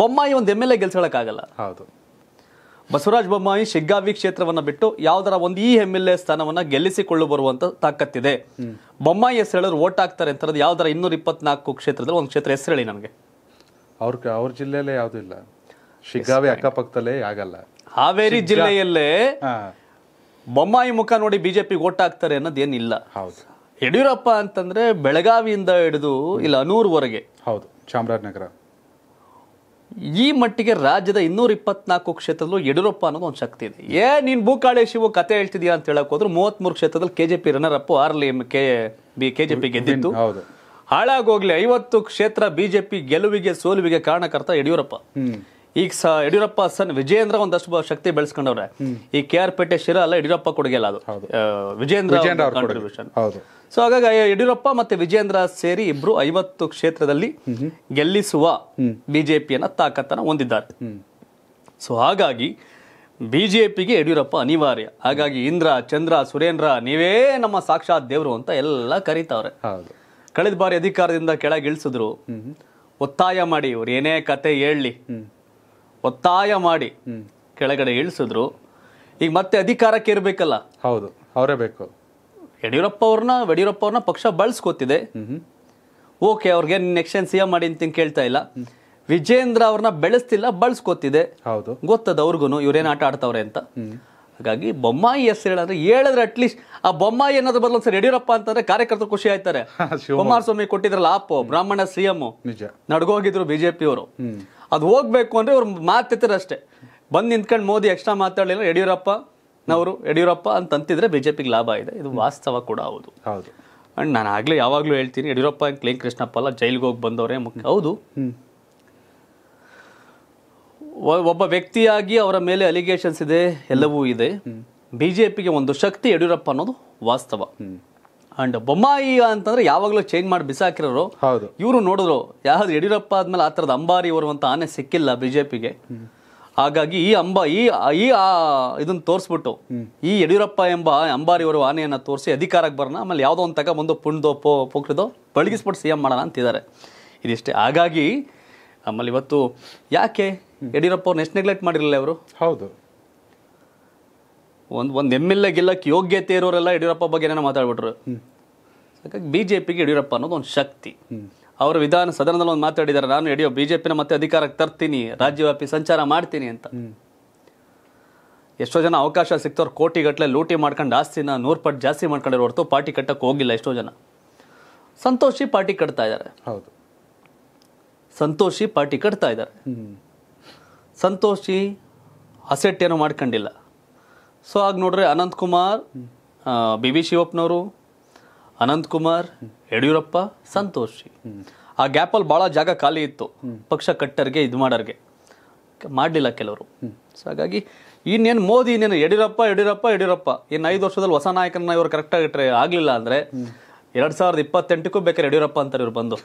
ಬೊಮ್ಮಾಯಿ ಒಂದು M L A ಗೆಲ್ಸ್ಕೊಳಕ್ಕಾಗಲ್ಲ ಹೌದು ಬಸವರಾಜ ಬೊಮ್ಮಾಯಿ ಶಿಗ್ಗಾವಿ ಕ್ಷೇತ್ರವನ್ನು ಬಿಟ್ಟು ಯಾವ್ದಾರ ಒಂದು ಈ ಎಮ್ ಎಲ್ ಎ ಸ್ಥಾನವನ್ನು ಗೆಲ್ಲಿಸಿಕೊಳ್ಳು ಬರುವಂತ ತಾಕತ್ತಿದೆ ಬೊಮ್ಮಾಯಿ ಹೆಸರು ಓಟ್ ಹಾಕ್ತಾರೆ ಅಂತ ಯಾವ್ದಾರ ಇನ್ನೂರ ಇಪ್ಪತ್ನಾಲ್ಕು ಕ್ಷೇತ್ರದಲ್ಲಿ ಒಂದು ಕ್ಷೇತ್ರ ಹೆಸರು ಹೇಳಿ ನನಗೆ ಅವ್ರ ಅವ್ರ ಜಿಲ್ಲೆಯಲ್ಲೇ ಯಾವುದೂ ಇಲ್ಲ ಶಿಗ್ಗಾವಿ ಅಕ್ಕಪಕ್ಕದಲ್ಲೇ ಆಗಲ್ಲ ಹಾವೇರಿ ಜಿಲ್ಲೆಯಲ್ಲೇ ಬೊಮ್ಮಾಯಿ ಮುಖ ನೋಡಿ ಬಿಜೆಪಿ ಓಟ್ ಹಾಕ್ತಾರೆ ಅನ್ನೋದೇನಿಲ್ಲ ಹೌದು ಯಡಿಯೂರಪ್ಪ ಅಂತಂದ್ರೆ ಬೆಳಗಾವಿಯಿಂದ ಹಿಡಿದು ಇಲ್ಲ ಅನೂರ್ವರೆಗೆ ಹೌದು ಚಾಮರಾಜನಗರ ಈ ಮಟ್ಟಿಗೆ ರಾಜ್ಯದ ಇನ್ನೂರ ಇಪ್ಪತ್ನಾಲ್ಕು ಕ್ಷೇತ್ರದಲ್ಲೂ ಯಡಿಯೂರಪ್ಪ ಅನ್ನೋದು ಒಂದು ಶಕ್ತಿ ಇದೆ ಏ ನೀನ್ ಭೂಕಾಳೆ ಶಿವ ಕತೆ ಹೇಳ್ತಿದ್ಯಾ ಅಂತ ಹೇಳಕ್ ಹೋದ್ರು ಮೂವತ್ಮೂರು ಕ್ಷೇತ್ರದಲ್ಲಿ ಕೆ ಜೆ ಪಿ ಆರ್ಲಿ K B K J P ಗೆದ್ದಿತ್ತು ಹಾಳಾಗೋಗ್ಲಿ ಐವತ್ತು ಕ್ಷೇತ್ರ ಬಿಜೆಪಿ ಗೆಲುವಿಗೆ ಸೋಲುವಿಗೆ ಕಾರಣಕರ್ತ ಯಡಿಯೂರಪ್ಪ ಈಗ ಸ ಯಡಿಯೂರಪ್ಪ ಸನ್ ವಿಜೇಂದ್ರ ಒಂದಷ್ಟು ಶಕ್ತಿ ಬೆಳೆಸ್ಕೊಂಡವ್ರೆ ಈ ಕೆ ಆರ್ ಪೇಟೆ ಶಿರ ಅಲ್ಲ ಯಡಿಯೂರಪ್ಪ ಕೊಡುಗೆ ಅಲ್ಲ ಅದು ವಿಜೇಂದ್ರ ಕಾಂಟ್ರಿಬ್ಯೂಷನ್ ಸೊ ಹಾಗಾಗಿ ಯಡಿಯೂರಪ್ಪ ಮತ್ತೆ ವಿಜೇಂದ್ರ ಸೇರಿ ಇಬ್ರು ಐವತ್ತು ಕ್ಷೇತ್ರದಲ್ಲಿ ಗೆಲ್ಲಿಸುವ ಬಿಜೆಪಿಯನ್ನ ತಾಕತ್ತನ ಹೊಂದಿದ್ದಾರೆ ಸೊ ಹಾಗಾಗಿ ಬಿಜೆಪಿಗೆ ಯಡಿಯೂರಪ್ಪ ಅನಿವಾರ್ಯ ಹಾಗಾಗಿ ಇಂದ್ರ ಚಂದ್ರ ಸುರೇಂದ್ರ ನೀವೇ ನಮ್ಮ ಸಾಕ್ಷಾತ್ ದೇವರು ಅಂತ ಎಲ್ಲ ಕರೀತಾವ್ರೆ ಕಳೆದ ಬಾರಿ ಅಧಿಕಾರದಿಂದ ಕೆಳಗಿಳಿಸಿದ್ರು ಒತ್ತಾಯ ಮಾಡಿ ಇವ್ರು ಏನೇ ಕತೆ ಹೇಳಿ ಒತ್ತಾಯ ಮಾಡಿ ಕೆಳಗಡೆ ಇಳಿಸಿದ್ರು ಈಗ ಮತ್ತೆ ಅಧಿಕಾರಕ್ಕೆ ಇರಬೇಕಲ್ಲ ಹೌದು ಅವರೇ ಬೇಕು ಯಡಿಯೂರಪ್ಪ ಅವ್ರನ್ನ ಯಡಿಯೂರಪ್ಪ ಅವ್ರನ್ನ ಪಕ್ಷ ಬಳಸ್ಕೊತಿದೆ ಓಕೆ ಅವ್ರಿಗೆ ನೆಕ್ಸ್ಟ್ ಏನ್ ಸಿ ಎಂ ಮಾಡಿ ಅಂತ ಕೇಳ್ತಾ ಇಲ್ಲ ವಿಜೇಂದ್ರ ಅವ್ರನ್ನ ಬೆಳೆಸ್ತಿಲ್ಲ ಬಳಸ್ಕೊತಿದೆ ಹೌದು ಗೊತ್ತದ ಅವ್ರಿಗೂ ಇವ್ರೇನು ಆಟ ಆಡ್ತಾವ್ರೆ ಅಂತ ಹಾಗಾಗಿ ಬೊಮ್ಮಾಯಿ ಎಸ್ ಹೇಳಿದ್ರೆ ಹೇಳಿದ್ರೆ ಅಟ್ಲೀಸ್ಟ್ ಆ ಬೊಮ್ಮಾಯಿ ಅನ್ನೋದ್ರ ಬದಲು ಒಂದ್ಸರಿ ಯಡಿಯೂರಪ್ಪ ಅಂತಂದ್ರೆ ಕಾರ್ಯಕರ್ತರು ಖುಷಿ ಆಯ್ತಾರೆ ಕುಮಾರಸ್ವಾಮಿ ಕೊಟ್ಟಿದ್ರಲ್ಲ ಆಪ್ ಬ್ರಾಹ್ಮಣ ಸಿ ಸಿಎಂ ನಡ್ಗೋಗಿದ್ರು ಬಿಜೆಪಿಯವರು ಅದು ಹೋಗಬೇಕು ಅಂದರೆ ಅವ್ರು ಮಾತೆತ್ತಾರೆ ಅಷ್ಟೇ ಬಂದು ನಿಂತ್ಕೊಂಡು ಮೋದಿ ಎಕ್ಸ್ಟ್ರಾ ಮಾತಾಡಲಿಲ್ಲ ಯಡಿಯೂರಪ್ಪ ನವರು ಯಡಿಯೂರಪ್ಪ ಅಂತಂತಿದ್ರೆ ಅಂತಿದ್ರೆ ಬಿ ಜೆ ಪಿಗೆ ಲಾಭ ಇದೆ ಇದು ವಾಸ್ತವ ಕೂಡ ಹೌದು ಹೌದು ಅಂಡ್ ನಾನು ಆಗಲೇ ಯಾವಾಗಲೂ ಹೇಳ್ತೀನಿ ಯಡಿಯೂರಪ್ಪ ಕ್ಲೀನ್ ಕೃಷ್ಣಪ್ಪ ಅಲ್ಲ ಜೈಲಿಗೆ ಹೋಗಿ ಬಂದವರೇ ಮುಖ್ಯ ಹೌದು ಒಬ್ಬ ವ್ಯಕ್ತಿಯಾಗಿ ಅವರ ಮೇಲೆ ಅಲಿಗೇಷನ್ಸ್ ಇದೆ ಎಲ್ಲವೂ ಇದೆ ಬಿ ಜೆ ಪಿಗೆ ಒಂದು ಶಕ್ತಿ ಯಡಿಯೂರಪ್ಪ ಅನ್ನೋದು ವಾಸ್ತವ ಅಂಡ್ ಬೊಮ್ಮಾಯಿ ಅಂತಂದ್ರೆ ಯಾವಾಗಲೂ ಚೇಂಜ್ ಮಾಡಿ ಬಿಸಾಕಿರೋರು ಹೌದು ಇವರು ನೋಡಿದ್ರು ಯಾವ್ದು ಯಡಿಯೂರಪ್ಪ ಆದ್ಮೇಲೆ ಆ ಥರದ ಅಂಬಾರಿ ಅಂತ ಆನೆ ಸಿಕ್ಕಿಲ್ಲ ಬಿಜೆಪಿಗೆ ಹಾಗಾಗಿ ಈ ಅಂಬ ಈ ಈ ಇದನ್ನ ತೋರಿಸ್ಬಿಟ್ಟು ಈ ಯಡಿಯೂರಪ್ಪ ಎಂಬ ಅಂಬಾರಿ ಅವರು ಆನೆಯನ್ನು ತೋರಿಸಿ ಅಧಿಕಾರಕ್ಕೆ ಬರೋಣ ಆಮೇಲೆ ಯಾವುದೋ ಒಂದು ಬಂದು ಪುಣ್ದೋ ಪೋ ಪೋಕ್ರದೋ ಬಳಗಿಸ್ಬಿಟ್ಟು ಸಿ ಎಂ ಮಾಡೋಣ ಅಂತಿದ್ದಾರೆ ಇದಿಷ್ಟೇ ಹಾಗಾಗಿ ಆಮೇಲೆ ಇವತ್ತು ಯಾಕೆ ಯಡಿಯೂರಪ್ಪ ಅವ್ರನ್ನ ಎಷ್ಟು ನೆಗ್ಲೆಕ್ಟ್ ಮಾಡಿರಲಿಲ್ಲ ಅವರು ಹೌದು ಒಂದು ಒಂದು ಎಮ್ ಎಲ್ ಎ ಗೆಲ್ಲಕ್ಕೆ ಯೋಗ್ಯತೆ ಇರೋರೆಲ್ಲ ಯಡಿಯೂರಪ್ಪ ಬಗ್ಗೆ ಏನೋ ಮಾತಾಡ್ಬಿಟ್ರು ಹಾಗಾಗಿ ಬಿ ಜೆ ಪಿಗೆ ಯಡಿಯೂರಪ್ಪ ಅನ್ನೋದು ಒಂದು ಶಕ್ತಿ ಅವರು ವಿಧಾನ ಸದನದಲ್ಲಿ ಒಂದು ಮಾತಾಡಿದ್ದಾರೆ ನಾನು ಯಡಿಯೋ ಬಿ ಜೆ ಪಿನ ಮತ್ತೆ ಅಧಿಕಾರಕ್ಕೆ ತರ್ತೀನಿ ರಾಜ್ಯವ್ಯಾಪಿ ಸಂಚಾರ ಮಾಡ್ತೀನಿ ಅಂತ ಎಷ್ಟೋ ಜನ ಅವಕಾಶ ಸಿಕ್ತವ್ರು ಕೋಟಿಗಟ್ಟಲೆ ಲೂಟಿ ಮಾಡ್ಕೊಂಡು ಆಸ್ತಿನ ನೂರು ಪಟ್ಟು ಜಾಸ್ತಿ ಮಾಡ್ಕೊಂಡಿರೋ ಹೊರತು ಪಾರ್ಟಿ ಕಟ್ಟಕ್ಕೆ ಹೋಗಿಲ್ಲ ಎಷ್ಟೋ ಜನ ಸಂತೋಷಿ ಪಾರ್ಟಿ ಕಟ್ತಾ ಇದ್ದಾರೆ ಹೌದು ಸಂತೋಷಿ ಪಾರ್ಟಿ ಕಟ್ತಾ ಇದ್ದಾರೆ ಸಂತೋಷಿ ಏನೋ ಮಾಡ್ಕೊಂಡಿಲ್ಲ ಸೊ ಆಗ ನೋಡ್ರಿ ಅನಂತ್ ಕುಮಾರ್ ಬಿ ಬಿ ಶಿವಪ್ಪನವರು ಅನಂತ್ ಕುಮಾರ್ ಯಡಿಯೂರಪ್ಪ ಸಂತೋಷ್ ಆ ಗ್ಯಾಪಲ್ಲಿ ಭಾಳ ಜಾಗ ಖಾಲಿ ಇತ್ತು ಪಕ್ಷ ಕಟ್ಟರ್ಗೆ ಇದು ಮಾಡೋರ್ಗೆ ಮಾಡಲಿಲ್ಲ ಕೆಲವರು ಸೊ ಹಾಗಾಗಿ ಇನ್ನೇನು ಮೋದಿ ಇನ್ನೇನು ಯಡಿಯೂರಪ್ಪ ಯಡಿಯೂರಪ್ಪ ಯಡಿಯೂರಪ್ಪ ಇನ್ನು ಐದು ವರ್ಷದಲ್ಲಿ ಹೊಸ ನಾಯಕನ ಇವರು ಕರೆಕ್ಟಾಗಿ ಟ್ರೈ ಆಗಲಿಲ್ಲ ಅಂದರೆ ಎರಡು ಸಾವಿರದ ಇಪ್ಪತ್ತೆಂಟಕ್ಕೂ ಬೇಕಾದ್ರೆ ಯಡಿಯೂರಪ್ಪ ಅಂತಾರೆ ಇವ್ರು ಬಂದು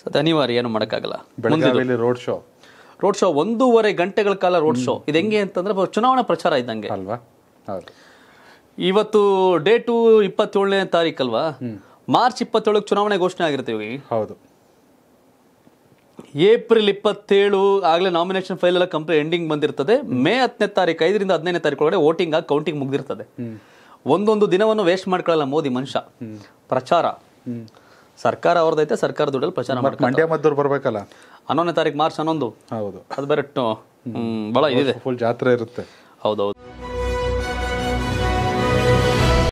ಸೊ ಅನಿವಾರ್ಯ ಏನು ಮಾಡೋಕ್ಕಾಗಲ್ಲ ರೋಡ್ ಶೋ ರೋಡ್ ಶೋ ಒಂದೂವರೆ ಗಂಟೆಗಳ ಕಾಲ ರೋಡ್ ಶೋ ಇದು ಹೆಂಗೆ ಅಂತಂದ್ರೆ ಚುನಾವಣಾ ಪ್ರಚಾರ ಇದ್ದಂಗೆ ಅಲ್ವಾ ಇವತ್ತು ಡೇಟು ಇಪ್ಪತ್ತೇಳನೇ ಅಲ್ವಾ ಮಾರ್ಚ್ ಇಪ್ಪತ್ತೇಳಕ್ಕೆ ಚುನಾವಣೆ ಘೋಷಣೆ ಆಗಿರುತ್ತೆ ಹೌದು ಏಪ್ರಿಲ್ ಇಪ್ಪತ್ತೇಳು ಆಗಲೇ ನಾಮಿನೇಷನ್ ಫೈಲ್ ಎಲ್ಲ ಕಂಪ್ಲೀ ಎಂಡಿಂಗ್ ಬಂದಿರ್ತದೆ ಮೇ ಹತ್ತನೇ ತಾರೀಕು ಐದರಿಂದ ಹದಿನೈದನೇ ತಾರೀಕು ಒಳಗಡೆ ವೋಟಿಂಗ್ ಆಗಿ ಕೌಂಟಿಂಗ್ ಮುಗ್ದಿರ್ತದೆ ಒಂದೊಂದು ದಿನವನ್ನು ವೇಸ್ಟ್ ಮಾಡ್ಕೊಳ್ಳಲ್ಲ ಮೋದಿ ಮನುಷ್ಯ ಪ್ರಚಾರ ಸರ್ಕಾರ ಅವ್ರದೈತೆ ಸರ್ಕಾರ ದುಡ್ಡಲ್ಲಿ ಪ್ರಚಾರ ಮಾಡ್ತಾರೆ ಮಂಡ್ಯ ಬರಬೇಕಲ್ಲ ಹನ್ನೊಂದನೇ ತಾರೀಕು ಮಾರ್ಚ್ ಹನ್ನೊಂದು ಹೌದು ಅದು ಬೇರೆ ಭಾಳ ಇದೆ ಫುಲ್ ಜಾತ್ರೆ ಇರುತ್ತೆ ಹೌದೌದು